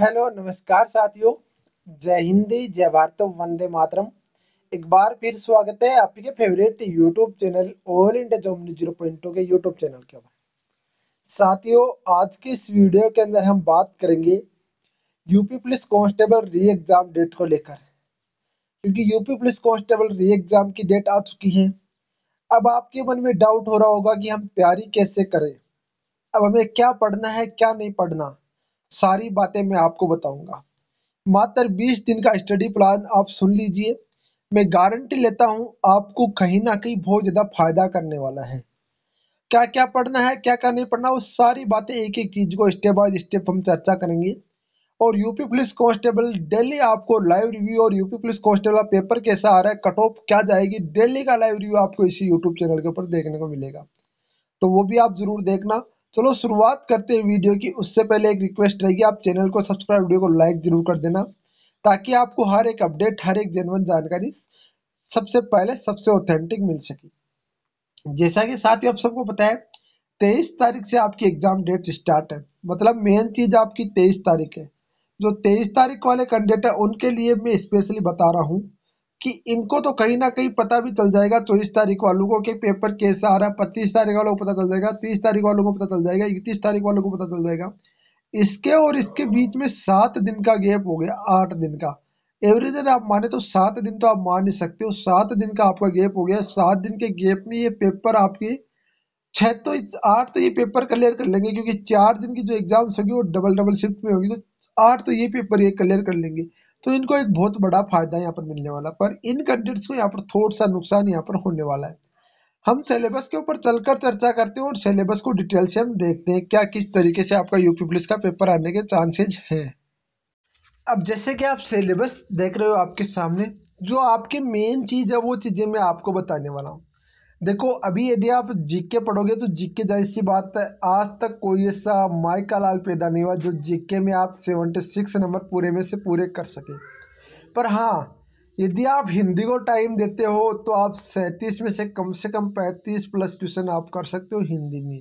hello नमस्कार साथियों जय हिंदी जय भारत वंदे मातरम एक बार फिर स्वागत है आपके favourite YouTube channel all India job news zero point के यूट्यूब चैनल के ऊपर साथियों आज की इस वीडियो के अंदर हम बात करेंगे UP police constable re exam date को लेकर क्योंकि UP police constable re exam की डेट आ चुकी है अब आपके मन में डाउट हो रहा होगा कि हम तैयारी कैसे करें अब हमें क्या पढ़ना है क्या नहीं पढ़ना सारी बातें मैं आपको बताऊंगा मात्र 20 दिन का स्टडी प्लान आप सुन लीजिए मैं गारंटी लेता हूं आपको कहीं ना कहीं बहुत ज़्यादा फायदा करने वाला है क्या क्या पढ़ना है क्या क्या नहीं पढ़ना वो सारी बातें एक एक चीज़ को स्टेप बाय स्टेप हम चर्चा करेंगे और यूपी पुलिस कांस्टेबल डेली आपको लाइव रिव्यू और यूपी पुलिस कांस्टेबल का पेपर कैसा आ रहा है कट ऑफ क्या जाएगी डेली का लाइव रिव्यू आपको इसी यूट्यूब चैनल के ऊपर देखने को मिलेगा तो वो भी आप ज़रूर देखना चलो शुरुआत करते हैं वीडियो की उससे पहले एक रिक्वेस्ट रहेगी आप चैनल को सब्सक्राइब वीडियो को लाइक जरूर कर देना ताकि आपको हर एक अपडेट हर एक जनवन जानकारी सबसे पहले सबसे ऑथेंटिक मिल सके जैसा कि साथ ही आप सबको पता है तेईस तारीख से आपकी एग्जाम डेट स्टार्ट है मतलब मेन चीज आपकी तेईस तारीख है जो तेईस तारीख वाले कैंडिडेट है उनके लिए मैं स्पेशली बता रहा हूँ कि इनको तो कहीं ना कहीं पता भी चल जाएगा चौबीस तारीख वालों को कि पेपर कैसा आ रहा है पच्चीस तारीख वालों को पता चल जाएगा तीस तारीख वालों को पता चल जाएगा इकतीस तारीख वालों को पता चल जाएगा इसके और इसके बीच में सात दिन का गैप हो गया आठ दिन का अगर आप माने तो सात दिन तो आप मान नहीं सकते हो सात दिन का आपका गैप हो गया सात दिन के गैप में ये पेपर आपकी छः तो आठ तो ये पेपर क्लियर कर लेंगे क्योंकि चार दिन की जो एग्जाम्स होगी वो डबल डबल शिफ्ट में होगी तो आठ तो ये पेपर ये क्लियर कर लेंगे तो इनको एक बहुत बड़ा फायदा यहाँ पर मिलने वाला पर इन कंटेंट्स को यहाँ पर थोड़ा सा नुकसान यहाँ पर होने वाला है हम सिलेबस के ऊपर चलकर चर्चा करते हैं और सिलेबस को डिटेल से हम देखते हैं क्या किस तरीके से आपका यूपी पुलिस का पेपर आने के चांसेज हैं अब जैसे कि आप सिलेबस देख रहे हो आपके सामने जो आपकी मेन चीज़ है वो चीज़ें मैं आपको बताने वाला हूँ देखो अभी यदि आप जीके पढ़ोगे तो जीके जैसी बात है आज तक कोई ऐसा माइका लाल पैदा नहीं हुआ जो जीके में आप सेवेंटी सिक्स नंबर पूरे में से पूरे कर सके पर हाँ यदि आप हिंदी को टाइम देते हो तो आप सैंतीस में से कम से कम पैंतीस प्लस क्वेश्चन आप कर सकते हो हिंदी में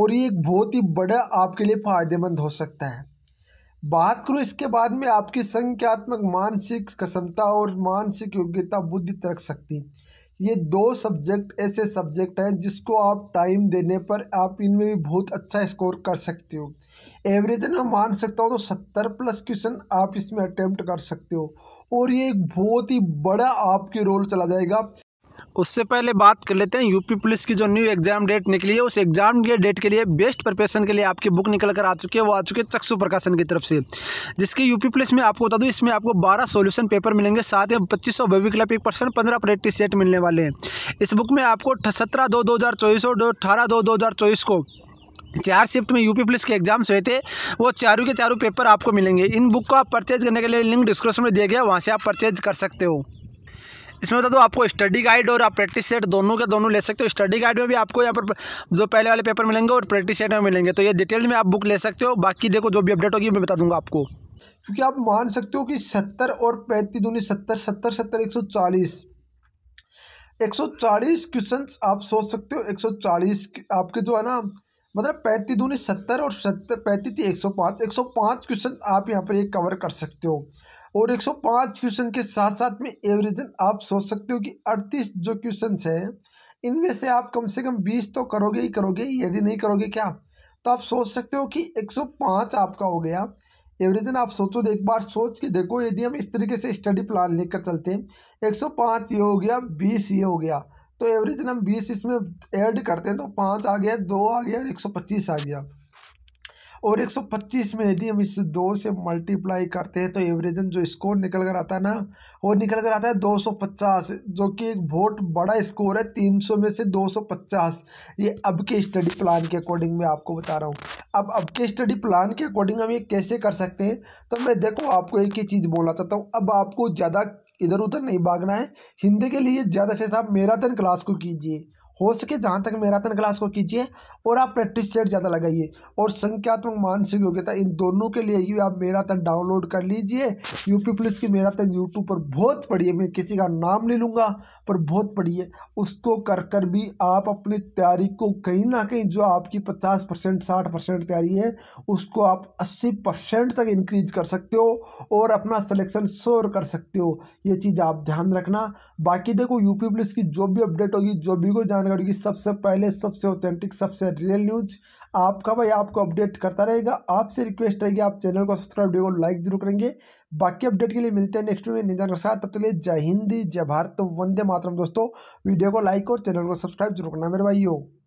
और ये एक बहुत ही बड़ा आपके लिए फ़ायदेमंद हो सकता है बात करूँ इसके बाद में आपकी संख्यात्मक मानसिक क्षमता और मानसिक योग्यता बुद्धि तरक सकती ये दो सब्जेक्ट ऐसे सब्जेक्ट हैं जिसको आप टाइम देने पर आप इनमें भी बहुत अच्छा स्कोर कर सकते हो एवरेज ना मान सकता हूँ तो सत्तर प्लस क्वेश्चन आप इसमें अटैम्प्ट कर सकते हो और ये एक बहुत ही बड़ा आपके रोल चला जाएगा उससे पहले बात कर लेते हैं यूपी पुलिस की जो न्यू एग्जाम डेट निकली है उस एग्जाम के डेट के लिए बेस्ट प्रिपरेशन के लिए आपकी बुक निकल कर आ चुकी है वो आ चुकी है चक्षु प्रकाशन की तरफ से जिसकी यूपी पुलिस में आपको बता दूँ इसमें आपको बारह सोल्यूशन पेपर मिलेंगे साथ ही पच्चीस सौ बेबी क्लब एक परसेंट पंद्रह प्रैक्टिस सेट मिलने वाले हैं इस बुक में आपको सत्रह दो दो हज़ार चौबीस और अठारह दो दो हज़ार चौबीस को चार शिफ्ट में यूपी पुलिस के एग्जाम्स हुए थे वो चारों के चारों पेपर आपको मिलेंगे इन बुक को आप परचेज करने के लिए लिंक डिस्क्रिप्शन में दिया गया वहाँ से आप परचेज कर सकते हो इसमें बता दो आपको स्टडी गाइड और आप प्रैक्टिस सेट दोनों के दोनों ले सकते हो स्टडी गाइड में भी आपको यहाँ पर जो पहले वाले पेपर मिलेंगे और प्रैक्टिस सेट में मिलेंगे तो ये डिटेल में आप बुक ले सकते हो बाकी देखो जो भी अपडेट होगी मैं बता दूंगा आपको क्योंकि आप मान सकते हो कि सत्तर और पैंतीस दूनी सत्तर सत्तर सत्तर एक सौ चालीस एक सौ चालीस क्वेश्चन आप सोच सकते हो एक सौ चालीस आपके जो है ना मतलब पैंतीस दूनी सत्तर और सत्तर पैंतीस एक सौ पाँच एक सौ पाँच क्वेश्चन आप यहाँ पर ये कवर कर सकते हो और 105 क्वेश्चन के साथ साथ में एवरेजन आप सोच सकते हो कि 38 जो क्वेश्चन हैं इनमें से आप कम से कम 20 तो करोगे ही करोगे यदि नहीं करोगे क्या तो आप सोच सकते हो कि 105 आपका हो गया एवरेजन आप सोचो एक बार सोच के देखो यदि हम इस तरीके से स्टडी प्लान लेकर चलते हैं एक ये हो गया बीस ये हो गया तो एवरेजन हम बीस इसमें ऐड करते हैं तो पाँच आ गया दो आ गया और एक आ गया और 125 में यदि हम इस दो से मल्टीप्लाई करते हैं तो एवरेजन जो स्कोर निकल कर आता है ना वो निकल कर आता है 250 जो कि एक बहुत बड़ा स्कोर है 300 में से 250 ये अब के स्टडी प्लान के अकॉर्डिंग मैं आपको बता रहा हूँ अब अब के स्टडी प्लान के अकॉर्डिंग हम ये कैसे कर सकते हैं तो मैं देखो आपको एक ही चीज़ बोलना चाहता हूँ अब आपको ज़्यादा इधर उधर नहीं भागना है हिंदी के लिए ज़्यादा से ज़्यादा मेराथन क्लास को कीजिए हो सके जहाँ तक मैराथन क्लास को कीजिए और आप प्रैक्टिस सेट ज़्यादा लगाइए और संख्यात्मक मानसिक योग्यता इन दोनों के लिए ही आप मैराथन डाउनलोड कर लीजिए यूपी पुलिस की मैराथन यूट्यूब पर बहुत पढ़िए मैं किसी का नाम नहीं लूँगा पर बहुत पढ़िए उसको कर कर भी आप अपनी तैयारी को कहीं ना कहीं जो आपकी पचास परसेंट साठ परसेंट तैयारी है उसको आप अस्सी परसेंट तक इंक्रीज कर सकते हो और अपना सिलेक्शन शोर कर सकते हो ये चीज़ आप ध्यान रखना बाकी देखो यूपी पुलिस की जो भी अपडेट होगी जो भी कोई जान जानकारी होगी सबसे पहले सबसे ऑथेंटिक सबसे रियल न्यूज आपका भाई आपको अपडेट करता रहेगा आपसे रिक्वेस्ट रहेगी आप चैनल को सब्सक्राइब वीडियो को लाइक जरूर करेंगे बाकी अपडेट के लिए मिलते हैं नेक्स्ट में निजान के साथ तब तक जय हिंदी जय भारत तो वंदे मातरम दोस्तों वीडियो को लाइक और चैनल को सब्सक्राइब जरूर करना मेरे भाई